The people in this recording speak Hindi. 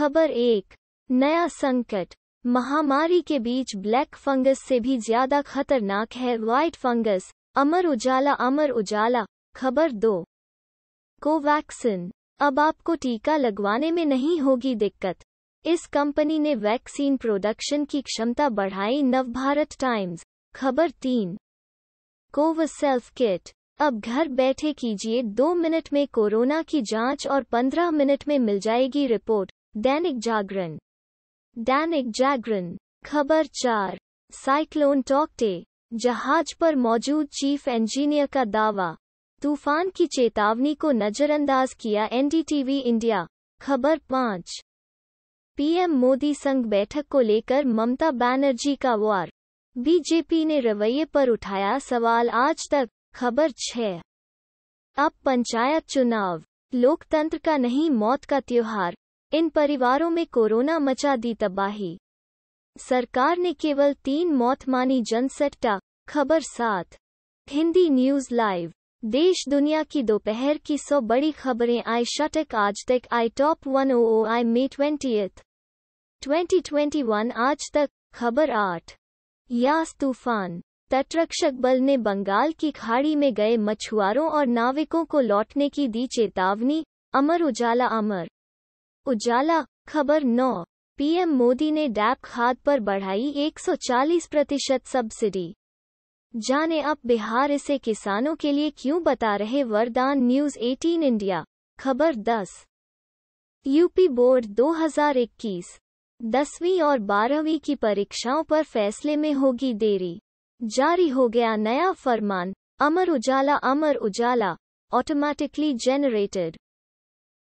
खबर एक नया संकट महामारी के बीच ब्लैक फंगस से भी ज्यादा खतरनाक है व्हाइट फंगस अमर उजाला अमर उजाला खबर दो कोवैक्सिन अब आपको टीका लगवाने में नहीं होगी दिक्कत इस कंपनी ने वैक्सीन प्रोडक्शन की क्षमता बढ़ाई नवभारत टाइम्स खबर तीन कोवसेल्फ किट अब घर बैठे कीजिए दो मिनट में कोरोना की जांच और पंद्रह मिनट में मिल जाएगी रिपोर्ट दैनिक जागरण दैनिक जागरण खबर चार साइक्लोन टॉकटे जहाज पर मौजूद चीफ इंजीनियर का दावा तूफान की चेतावनी को नजरअंदाज किया एनडीटीवी इंडिया खबर पाँच पीएम मोदी संघ बैठक को लेकर ममता बनर्जी का वार बीजेपी ने रवैये पर उठाया सवाल आज तक खबर छह अब पंचायत चुनाव लोकतंत्र का नहीं मौत का त्योहार इन परिवारों में कोरोना मचा दी तबाही सरकार ने केवल तीन मौत मानी जनसट्टा खबर सात हिंदी न्यूज लाइव देश दुनिया की दोपहर की सौ बड़ी खबरें आई शटक Aaj Tak I top one O O I May twenty twenty twenty one Aaj Tak खबर आठ यास तूफान तटरक्षक बल ने बंगाल की खाड़ी में गए मछुआरों और नाविकों को लौटने की दी चेतावनी अमर उजाला अमर उजाला खबर नौ पीएम मोदी ने डैप खाद पर बढ़ाई 140 प्रतिशत सब्सिडी जाने अब बिहार इसे किसानों के लिए क्यों बता रहे वरदान न्यूज 18 इंडिया खबर 10 यूपी बोर्ड 2021 दसवीं और बारहवीं की परीक्षाओं पर फैसले में होगी देरी जारी हो गया नया फरमान अमर उजाला अमर उजाला ऑटोमेटिकली जेनरेटेड